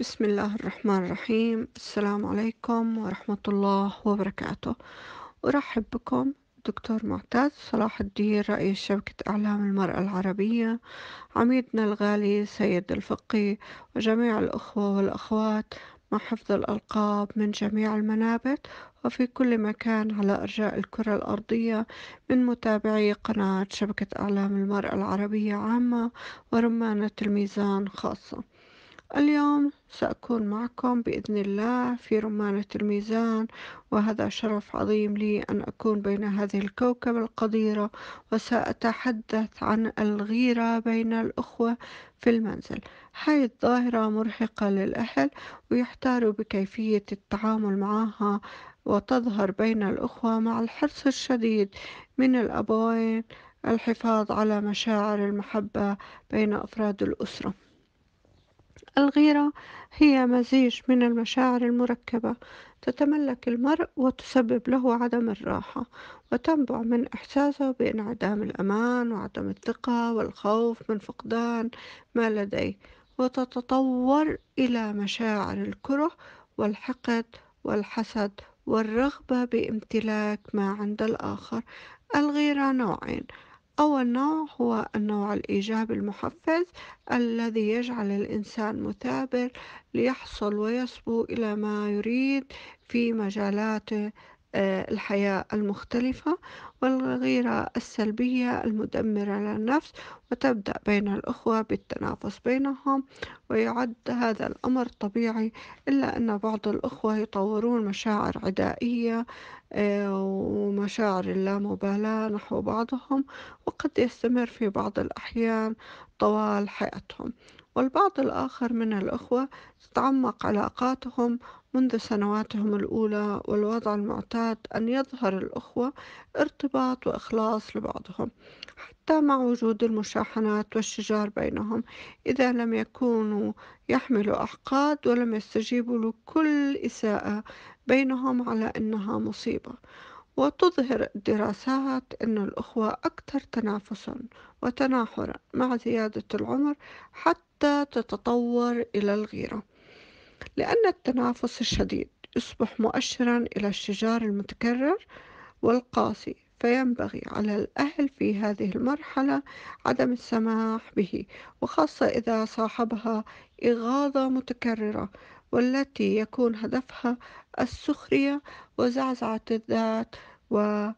بسم الله الرحمن الرحيم السلام عليكم ورحمة الله وبركاته أرحب بكم دكتور معتز صلاح الدين رئيس شبكة أعلام المرأة العربية عميدنا الغالي سيد الفقي وجميع الأخوة والأخوات مع حفظ الألقاب من جميع المنابت وفي كل مكان على أرجاء الكرة الأرضية من متابعي قناة شبكة أعلام المرأة العربية عامة ورمانة الميزان خاصة اليوم سأكون معكم بإذن الله في رمانة الميزان وهذا شرف عظيم لي أن أكون بين هذه الكوكب القديرة وسأتحدث عن الغيرة بين الأخوة في المنزل هاي الظاهرة مرهقة للأهل ويحتاروا بكيفية التعامل معها وتظهر بين الأخوة مع الحرص الشديد من الأبوين الحفاظ على مشاعر المحبة بين أفراد الأسرة الغيرة هي مزيج من المشاعر المركبة تتملك المرء وتسبب له عدم الراحة وتنبع من إحساسه بانعدام الأمان وعدم الثقة والخوف من فقدان ما لديه وتتطور إلى مشاعر الكره والحقد والحسد والرغبة بامتلاك ما عند الآخر الغيرة نوعين أول نوع هو النوع الإيجابي المحفز الذي يجعل الإنسان مثابر ليحصل ويصبو إلى ما يريد في مجالات آه، الحياة المختلفة. والغيرة السلبية المدمرة للنفس وتبدأ بين الأخوة بالتنافس بينهم ويعد هذا الأمر طبيعي إلا أن بعض الأخوة يطورون مشاعر عدائية آه، ومشاعر اللامبالاة نحو بعضهم وقد يستمر في بعض الأحيان طوال حياتهم والبعض الآخر من الأخوة تتعمق علاقاتهم منذ سنواتهم الأولى والوضع المعتاد أن يظهر الأخوة ارتباط وإخلاص لبعضهم حتى مع وجود المشاحنات والشجار بينهم إذا لم يكونوا يحملوا أحقاد ولم يستجيبوا لكل إساءة بينهم على أنها مصيبة وتظهر الدراسات أن الأخوة أكثر تنافسا وتناحرا مع زيادة العمر حتى حتى تتطور إلى الغيرة لأن التنافس الشديد يصبح مؤشرا إلى الشجار المتكرر والقاسي فينبغي على الأهل في هذه المرحلة عدم السماح به وخاصة إذا صاحبها إغاظة متكررة والتي يكون هدفها السخرية وزعزعة الذات وزعزعة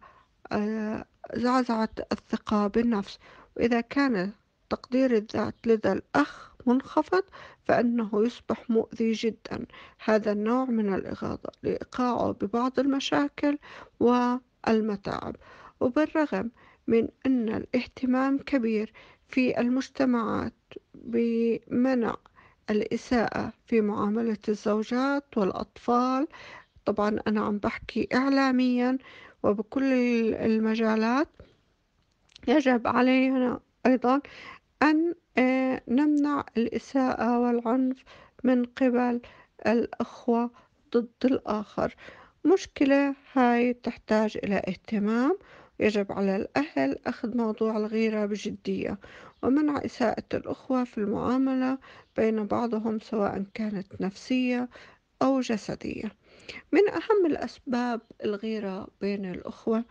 آه، الثقة بالنفس وإذا كان تقدير الذات لدى الأخ منخفض فإنه يصبح مؤذي جدا هذا النوع من الإغاظة لإيقاعه ببعض المشاكل والمتاعب وبالرغم من أن الاهتمام كبير في المجتمعات بمنع الإساءة في معاملة الزوجات والأطفال طبعا أنا عم بحكي إعلاميا وبكل المجالات يجب علينا أيضا أن آه، نمنع الإساءة والعنف من قبل الأخوة ضد الآخر مشكلة هاي تحتاج إلى اهتمام يجب على الأهل أخذ موضوع الغيرة بجدية ومنع إساءة الأخوة في المعاملة بين بعضهم سواء كانت نفسية أو جسدية من أهم الأسباب الغيرة بين الأخوة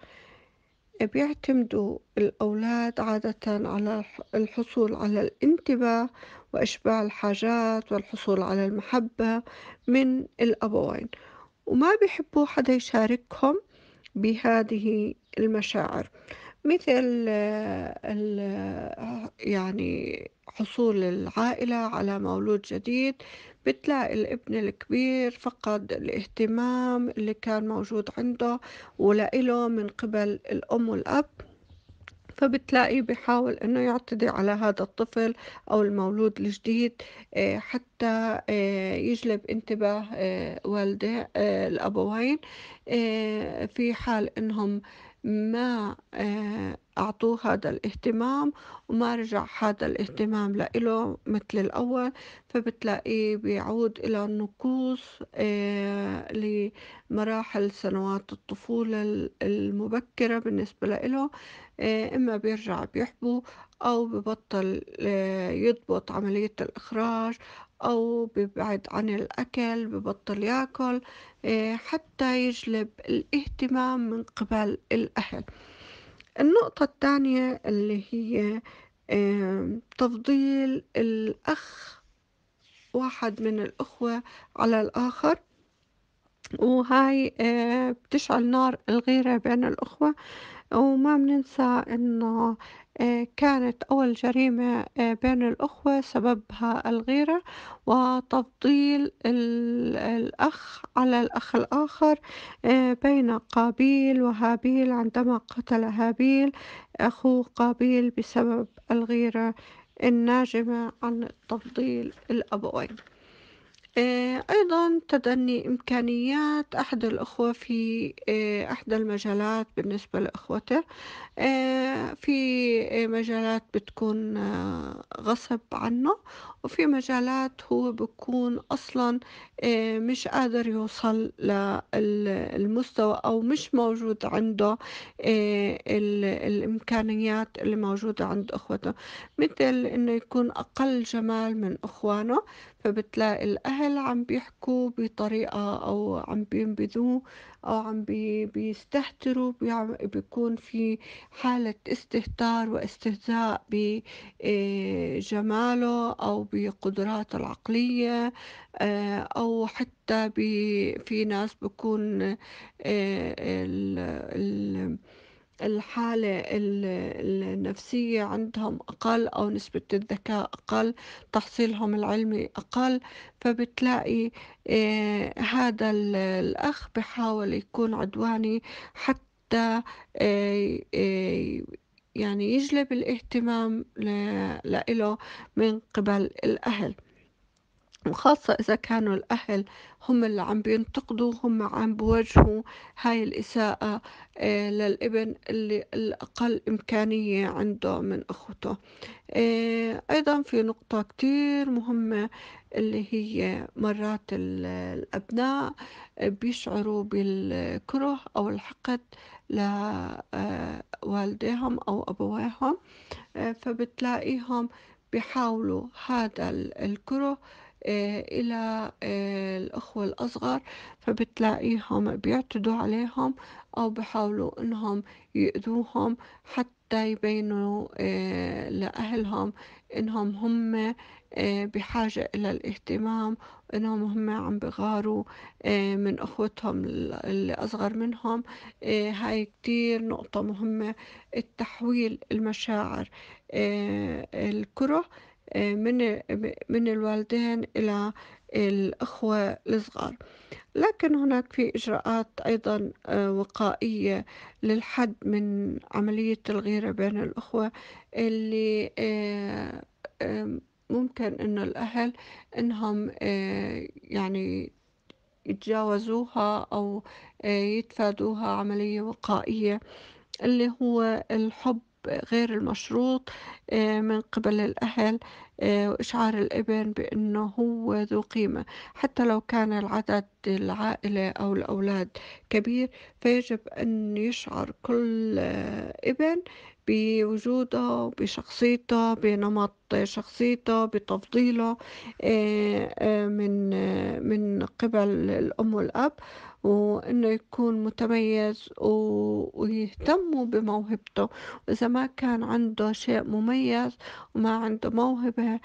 بيعتمدوا الأولاد عادة على الحصول على الانتباه وإشباع الحاجات والحصول على المحبة من الأبوين وما بيحبوا حدا يشاركهم بهذه المشاعر مثل يعني حصول العائلة على مولود جديد بتلاقي الابن الكبير فقد الاهتمام اللي كان موجود عنده ولإله من قبل الأم والأب فبتلاقيه بحاول انه يعتدي على هذا الطفل او المولود الجديد آه، حتى آه، يجلب انتباه آه، والده الابوين في حال انهم ما آه، أعطوه هذا الاهتمام وما رجع هذا الاهتمام لإله مثل الأول فبتلاقيه بيعود إلى النقوص آه، لمراحل سنوات الطفولة المبكرة بالنسبة لإله آه، إما بيرجع بيحبو أو ببطل يضبط عملية الإخراج أو بيبعد عن الأكل ببطل ياكل آه، حتى يجلب الاهتمام من قبل الأهل النقطة الثانية اللي هي تفضيل الأخ واحد من الأخوة على الآخر وهاي آه، بتشعل نار الغيرة بين الأخوة وما بننسى إنه آه، كانت أول جريمة آه، بين الأخوة سببها الغيرة وتفضيل الأخ على الأخ الآخر آه، بين قابيل وهابيل عندما قتل هابيل أخوه قابيل بسبب الغيرة الناجمة عن تفضيل الأبوين آه، أيضًا تدني إمكانيات أحد الأخوة في آه، أحد إحدى المجالات بالنسبة لأخوته، آه، في مجالات بتكون غصب عنه. وفي مجالات هو بكون أصلا آه، مش قادر يوصل للمستوى أو مش موجود عنده آه، الإمكانيات اللي موجودة عند إخوته مثل إنه يكون أقل جمال من إخوانه فبتلاقي الأهل عم بيحكوا بطريقة أو عم بينبذوه أو عم بيستهتروا بيكون في حالة استهتار واستهزاء بجماله آه، أو بقدرات العقلية آه، أو حتى في ناس بكون آه، الحالة النفسية عندهم أقل أو نسبة الذكاء أقل تحصيلهم العلمي أقل فبتلاقي آه، هذا الأخ بحاول يكون عدواني حتى يعني يجلب الاهتمام لإله من قبل الأهل وخاصة إذا كانوا الأهل هم اللي عم بينتقدوا هم عم بوجهوا هاي الإساءة آه، للابن اللي الأقل إمكانية عنده من أخوته آه، أيضا في نقطة كتير مهمة اللي هي مرات الأبناء بيشعروا بالكره أو الحقد لوالديهم أو أبويهم آه، فبتلاقيهم بيحاولوا هذا الكره آه، إلى آه، الأخوة الأصغر فبتلاقيهم بيعتدوا عليهم أو بحاولوا إنهم يأذوهم حتى يبينوا آه، لأهلهم إنهم هم بحاجة إلى الاهتمام إنهم هم عم بغاروا من أخوتهم اللي أصغر منهم هاي كتير نقطة مهمة التحويل المشاعر الكره من من الوالدين إلى الأخوة الصغار لكن هناك في إجراءات أيضا آه، وقائية للحد من عملية الغيرة بين الأخوة اللي آه، آه، ممكن إنه الأهل إنهم يعني يتجاوزوها أو يتفادوها عملية وقائية اللي هو الحب غير المشروط آه، من قبل الأهل وإشعار آه، الابن بأنه هو ذو قيمة حتى لو كان العدد العائلة أو الأولاد كبير فيجب أن يشعر كل آه، ابن بوجوده بشخصيته بنمط شخصيته بتفضيله آه، آه، من آه، من قبل الأم والأب وإنه يكون متميز ويهتموا بموهبته وإذا ما كان عنده شيء مميز وما عنده موهبة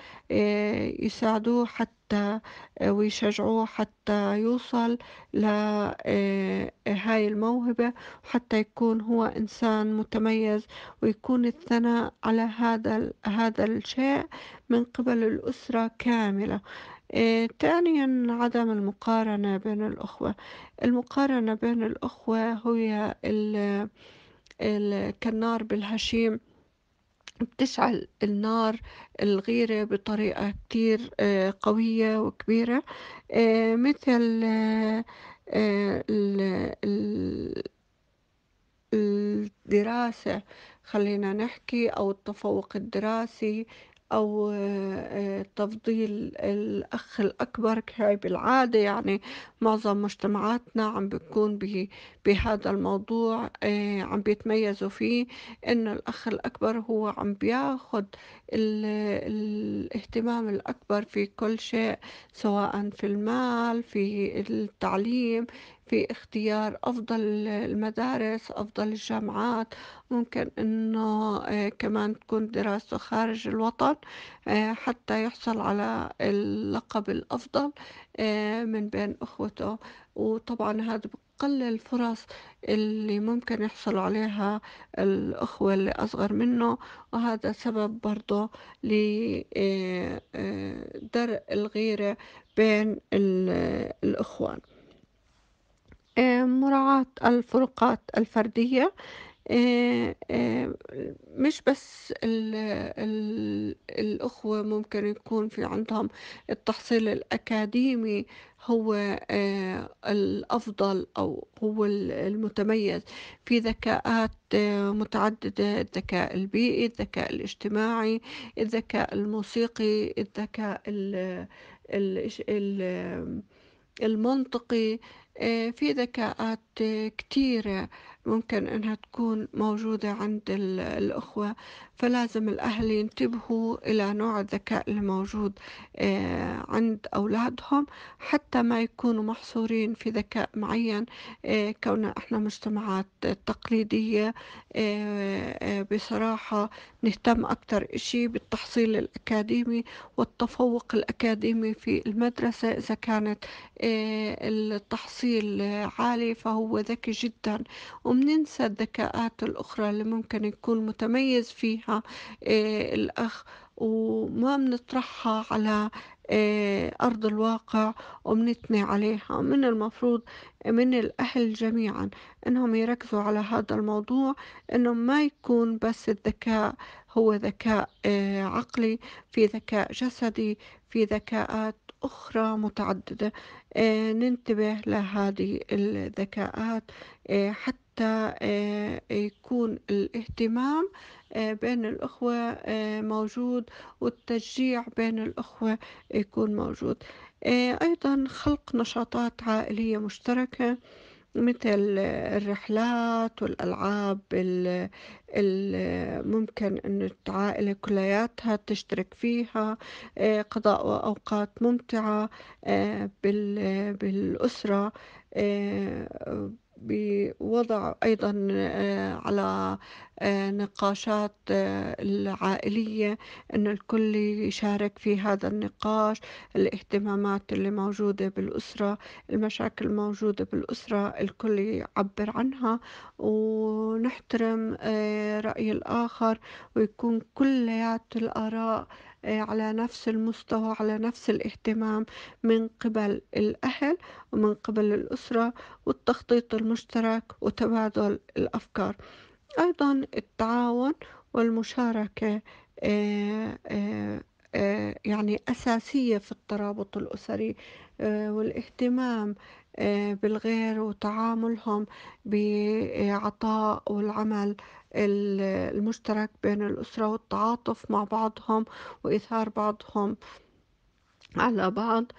يساعدوه حتى حتى آه، ويشجعوه حتى يوصل لهاي آه، آه، الموهبة وحتى يكون هو إنسان متميز ويكون الثناء على هذا هذا الشيء من قبل الأسرة كاملة ثانيا عدم المقارنة بين الأخوة المقارنة بين الأخوة هي كالنار بالهشيم بتشعل النار الغيرة بطريقة كتير آه، قوية وكبيرة آه، مثل آه، الدراسة خلينا نحكي أو التفوق الدراسي أو آه، تفضيل الأخ الأكبر هاي بالعادة يعني معظم مجتمعاتنا عم بتكون بهذا الموضوع آه، عم بيتميزوا فيه إنه الأخ الأكبر هو عم بياخد الاهتمام الأكبر في كل شيء سواء في المال في التعليم في اختيار أفضل المدارس أفضل الجامعات ممكن إنه آه، كمان تكون دراسته خارج الوطن آه، حتى يحصل على اللقب الأفضل آه، من بين أخوته وطبعا هذا قل الفرص اللي ممكن يحصلوا عليها الأخوة اللي أصغر منه وهذا سبب برضه لدرء الغيرة بين الأخوان آه، مراعاة الفروقات الفردية آه، آه، مش بس الـ الـ الأخوة ممكن يكون في عندهم التحصيل الأكاديمي هو الأفضل أو هو المتميز في ذكاءات متعددة الذكاء البيئي الذكاء الاجتماعي الذكاء الموسيقي الذكاء المنطقي آه، في ذكاءات كتيرة ممكن إنها تكون موجودة عند الأخوة فلازم الأهل ينتبهوا إلى نوع الذكاء الموجود آه، عند أولادهم حتى ما يكونوا محصورين في ذكاء معين آه، كوننا إحنا مجتمعات تقليدية آه، بصراحة نهتم أكثر إشي بالتحصيل الأكاديمي والتفوق الأكاديمي في المدرسة إذا كانت التحصيل عالي فهو ذكي جدا وبننسى الذكاءات الأخرى اللي ممكن يكون متميز فيها عليها آه، الأخ وما بنطرحها على آه، أرض الواقع وبنثني عليها من المفروض من الأهل جميعا أنهم يركزوا على هذا الموضوع أنه ما يكون بس الذكاء هو ذكاء آه، عقلي في ذكاء جسدي في ذكاءات أخرى متعددة ننتبه لهذه الذكاءات حتى يكون الاهتمام آه، بين الأخوة آه، موجود والتشجيع بين الأخوة يكون موجود آه، أيضا خلق نشاطات عائلية مشتركة مثل الرحلات والألعاب ممكن أن العائلة كلياتها تشترك فيها قضاء أوقات ممتعة بالأسرة بوضع أيضا آه، على آه، نقاشات آه، العائلية أن الكل يشارك في هذا النقاش الاهتمامات اللي موجودة بالأسرة المشاكل الموجودة بالأسرة الكل يعبر عنها ونحترم رأي الآخر ويكون كليات الآراء آه، على نفس المستوى على نفس الاهتمام من قبل الأهل ومن قبل الأسرة والتخطيط المشترك وتبادل الأفكار أيضا التعاون والمشاركة آه، آه، آه، يعني أساسية في الترابط الأسري آه، والاهتمام آه، بالغير وتعاملهم بعطاء والعمل المشترك بين الأسرة والتعاطف مع بعضهم وإثار بعضهم على بعض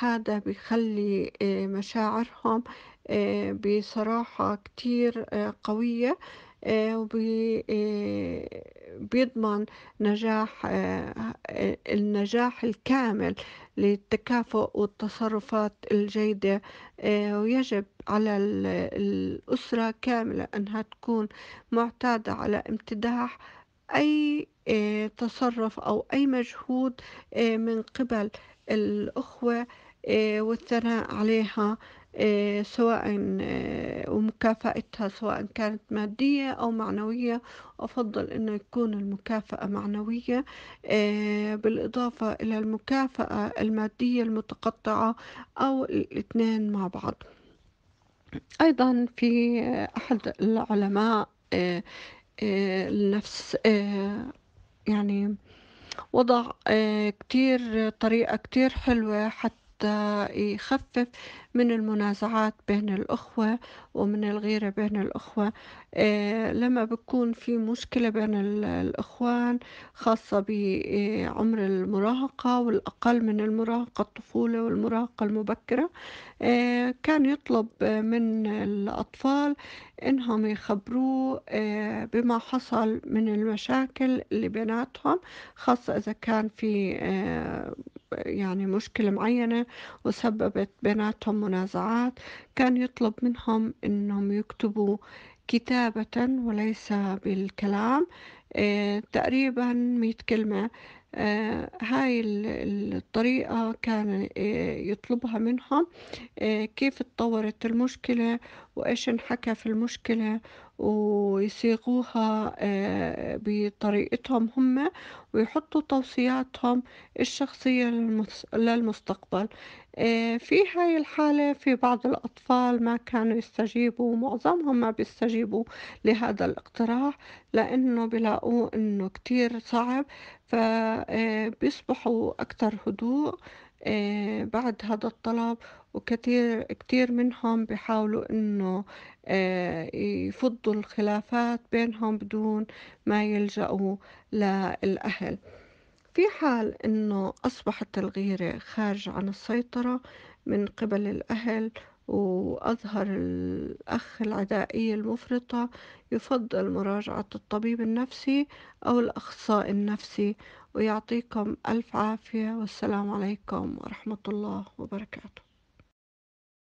هذا بيخلي مشاعرهم بصراحة كتير قوية آه، وبيضمن آه، نجاح آه، النجاح الكامل للتكافؤ والتصرفات الجيدة ويجب على الأسرة كاملة أنها تكون معتادة على امتداح أي تصرف أو أي مجهود من قبل الأخوة والثناء عليها آه، سواء آه، ومكافأتها سواء كانت مادية أو معنوية أفضل أنه يكون المكافأة معنوية آه، بالإضافة إلى المكافأة المادية المتقطعة أو الاثنين مع بعض أيضا في أحد العلماء النفس يعني وضع كتير طريقة كتير حلوة حتى يخفف من المنازعات بين الأخوة ومن الغيرة بين الأخوة آه، لما بكون في مشكلة بين الإخوان خاصة بعمر المراهقة والأقل من المراهقة الطفولة والمراهقة المبكرة آه، كان يطلب من الأطفال إنهم يخبروه آه، بما حصل من المشاكل اللي بيناتهم خاصة إذا كان في يعني مشكلة معينة وسببت بيناتهم المنازعات كان يطلب منهم أنهم يكتبوا كتابة وليس بالكلام آه، تقريبا مئة كلمة آه، هاي الطريقة كان آه، يطلبها منهم كيف تطورت المشكلة وإيش انحكى في المشكلة ويصيغوها بطريقتهم هم ويحطوا توصياتهم الشخصية للمستقبل آه، في هاي الحالة في بعض الأطفال ما كانوا يستجيبوا معظمهم ما بيستجيبوا لهذا الاقتراح لأنه بلاقوه أنه كتير صعب فبيصبحوا آه، أكتر هدوء آه، بعد هذا الطلب وكثير كثير منهم بيحاولوا انه يفضوا الخلافات بينهم بدون ما يلجأوا للأهل في حال أنه أصبحت الغيرة خارج عن السيطرة من قبل الأهل وأظهر الأخ العدائية المفرطة يفضل مراجعة الطبيب النفسي أو الأخصائي النفسي ويعطيكم ألف عافية والسلام عليكم ورحمة الله وبركاته